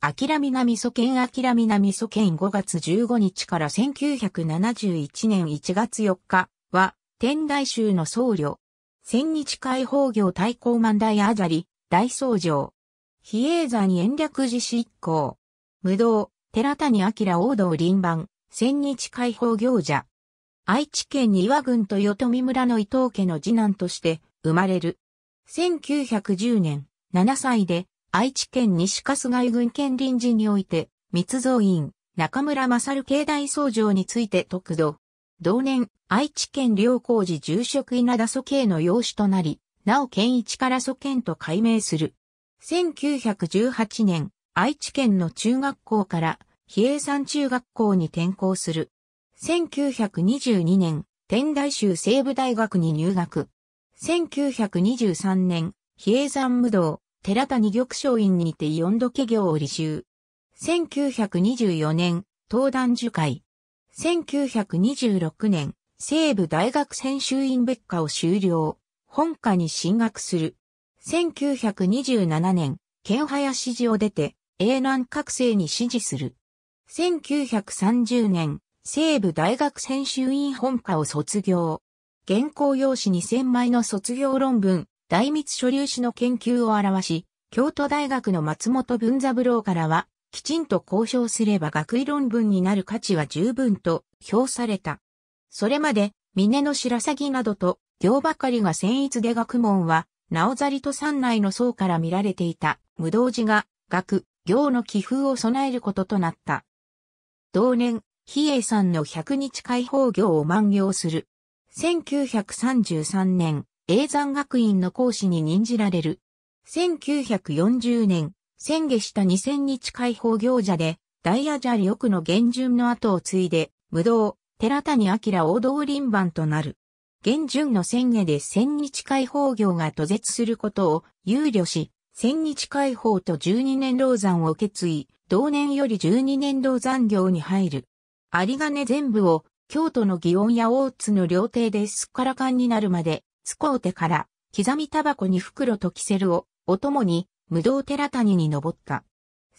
アキラ南蘇県アキラ南蘇県5月15日から1971年1月4日は、天台宗の僧侶。千日解放業対抗万アあざり、大僧侶。比叡山延暦寺執行。無道、寺谷明王道林番、千日解放行者。愛知県丹羽郡豊富村の伊藤家の次男として生まれる。1910年、7歳で愛知県西春日井郡県臨時において、密造院、中村勝境大僧正について特度。同年、愛知県良工寺住職稲田祖慶の養子となり、なお県一から祖県と改名する。1918年、愛知県の中学校から、比叡山中学校に転校する。1922年、天台州西部大学に入学。1923年、比叡山武道、寺谷玉章院にて四度家業を履修。1924年、登壇受会。1926年、西部大学専修院別科を修了。本科に進学する。1927年、県林寺を出て、英南覚醒に支持する。1930年、西部大学専修院本科を卒業。原稿用紙2000枚の卒業論文、大密所粒子の研究を表し、京都大学の松本文三郎からは、きちんと交渉すれば学位論文になる価値は十分と評された。それまで、峰の白鷺などと、行ばかりが戦逸で学問は、なおざりと山内の層から見られていた、無道寺が、学、行の寄風を備えることとなった。同年、比叡山の百日開放行を満行する。1933年、永山学院の講師に任じられる。1940年、先下した2000日解放行者で、大ヤジャリ奥の厳順の後を継いで、無道、寺谷明王道林番となる。厳順の宣下で千日解放業が途絶することを憂慮し、千日解放と12年老山を受け継い、同年より12年老山業に入る。有金全部を京都の祇園や大津の料亭ですっからかんになるまでスコーテから、刻みタバコに袋とキセルを、お供に、無道寺谷に登った。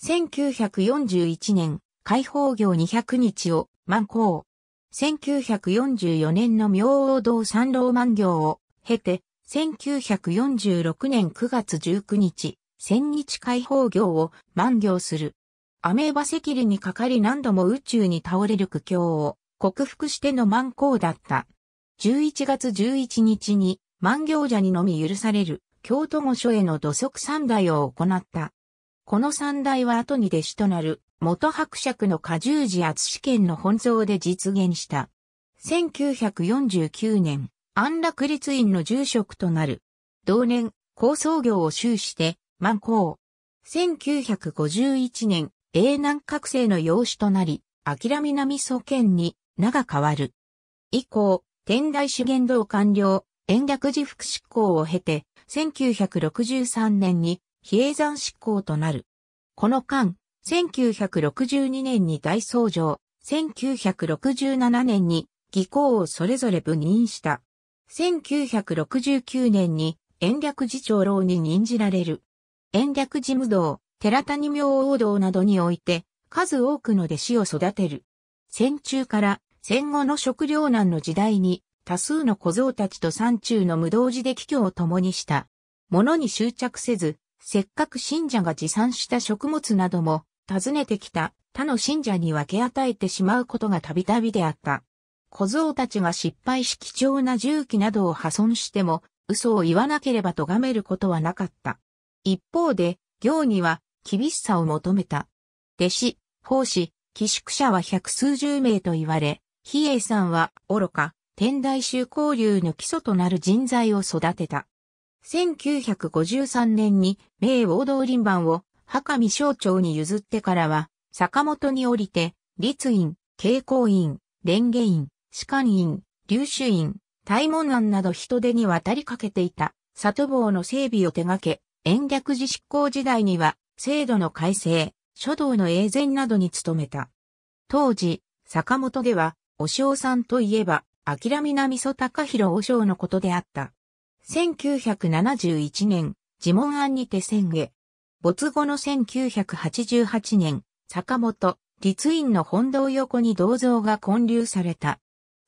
1941年、開放業200日を、満行。1944年の明王道三郎満行を、経て、1946年9月19日、千日開放業を満行する。アメーバ赤痢にかかり何度も宇宙に倒れる苦境を克服しての満行だった。11月11日に万行者にのみ許される京都御所への土足三代を行った。この三代は後に弟子となる元伯爵の過重寺厚試験の本蔵で実現した。1949年、安楽立院の住職となる。同年、高層業を修して、万行。1951年、永南覚醒の養子となり、諦南蘇県に名が変わる。以降、天台主言道官僚、延暦寺副執行を経て、1963年に比叡山執行となる。この間、1962年に大僧正、1967年に義行をそれぞれ部任した。1969年に延暦寺長老に任じられる。延暦寺無道、寺谷明王道などにおいて、数多くの弟子を育てる。戦中から戦後の食糧難の時代に多数の小僧たちと山中の無動寺で帰居を共にした。物に執着せず、せっかく信者が持参した食物なども、訪ねてきた他の信者に分け与えてしまうことがたびたびであった。小僧たちが失敗し貴重な重機などを破損しても、嘘を言わなければとがめることはなかった。一方で、行には厳しさを求めた。弟子、奉仕、寄宿者は百数十名と言われ、比叡んは愚か、天台宗交流の基礎となる人材を育てた。1953年に名王道林番を墓見省庁に譲ってからは、坂本に降りて、立院、慶光院、蓮華院、士官院、龍州院、大門案など人手に渡りかけていた、里坊の整備を手掛け、延暦寺執行時代には、制度の改正、書道の永善などに努めた。当時、坂本では、お尚さんといえば、諦みなみそ高ろお尚のことであった。1971年、自問案にて宣言。没後の1988年、坂本、立院の本堂横に銅像が建立された。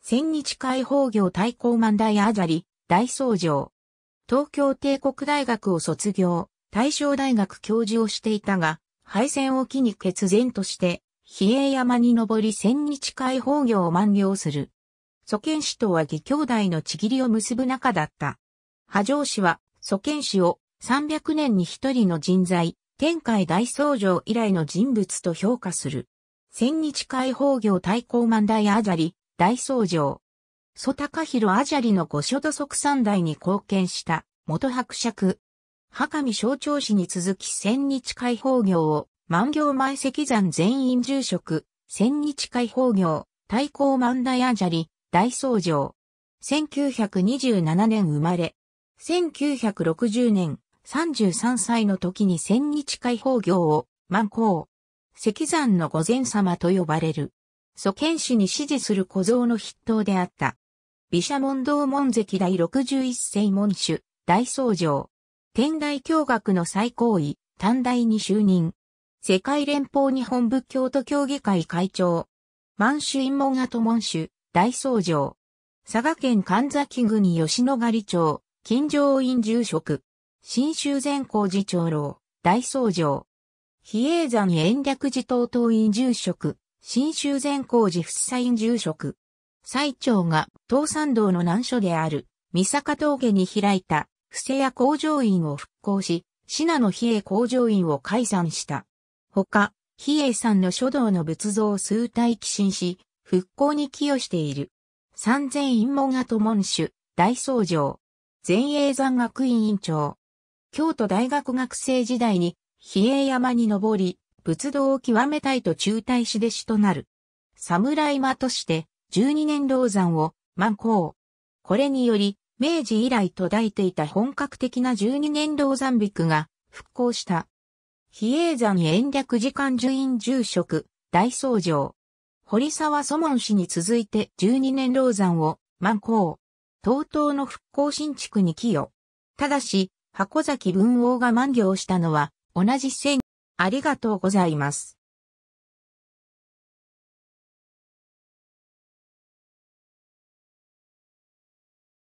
千日解放業対抗万代あざり、大僧城。東京帝国大学を卒業、大正大学教授をしていたが、敗戦を機に決然として、比叡山に登り千日開放業を満了する。祖賢氏とは義兄弟のちぎりを結ぶ仲だった。波状氏は祖賢氏を300年に一人の人材、天海大僧正以来の人物と評価する。千日開放業対抗万代アジャリ、大僧正。祖高弘アジャリの御所土足三代に貢献した元伯爵。墓見象徴氏に続き千日開放業を万行前石山全員住職、千日解放業、太閤万代あじゃり、大僧城。1927年生まれ。1960年、33歳の時に千日解放業を、万行。石山の御前様と呼ばれる。祖剣士に支持する小僧の筆頭であった。毘沙門道門跡第61世門主、大僧正。天台教学の最高位、短大に就任。世界連邦日本仏教徒協議会会長、満州院門跡門主、大僧上。佐賀県神崎郡吉野狩町、金城院住職。新州善光寺長老、大僧上。比叡山延暦寺東東院住職、新州善光寺福佐院住職。最長が東山道の難所である、三坂峠に開いた、布施屋工場院を復興し、信濃比叡工場院を解散した。ほか、比叡山の書道の仏像数体寄進し、復興に寄与している。三千院門跡門主、大僧正、前衛山学院院長。京都大学学生時代に、比叡山に登り、仏道を極めたいと中退し弟子となる。侍間として、十二年老山を、満行。これにより、明治以来途絶えていた本格的な十二年老山引が、復興した。比叡山延暦寺官樹院住職、大僧正。堀沢祖門氏に続いて12年老山を、満行。東東の復興新築に寄与。ただし、箱崎文王が満行したのは、同じ線。ありがとうございます。